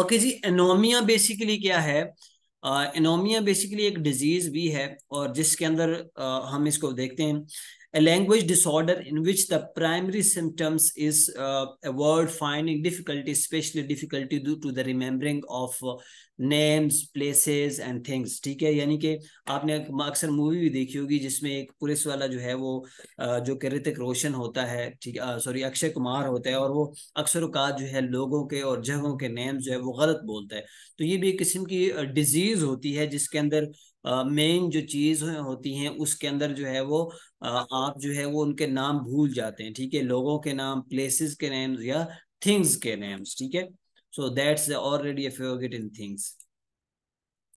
Okay जी anomia basically क्या है anaemia uh, basically एक डिजीज भी है और जिसके अंदर uh, हम इसको देखते हैं a language disorder in which the primary symptoms is uh, a word finding difficulty, especially difficulty due to the remembering of uh, names, places and things. ठीक है यानी कि आपने अक्सर मूवी भी देखी होगी जिसमें एक पुलिस वाला जो है वो uh, जो कि ऋतिक रोशन होता है ठीक सॉरी अक्षय कुमार होता है और वो अक्सर अवकात जो है लोगों के और जगहों के नेम जो है वो गलत बोलता है तो ये भी एक किस्म की डिजीज होती है जिसके अंदर मेन जो चीज होती हैं उसके अंदर जो है वो आप जो है वो उनके नाम भूल जाते हैं ठीक है लोगों के नाम प्लेसेस के नेम्स या थिंग्स के नेम्स ठीक है so that's already a favourite in things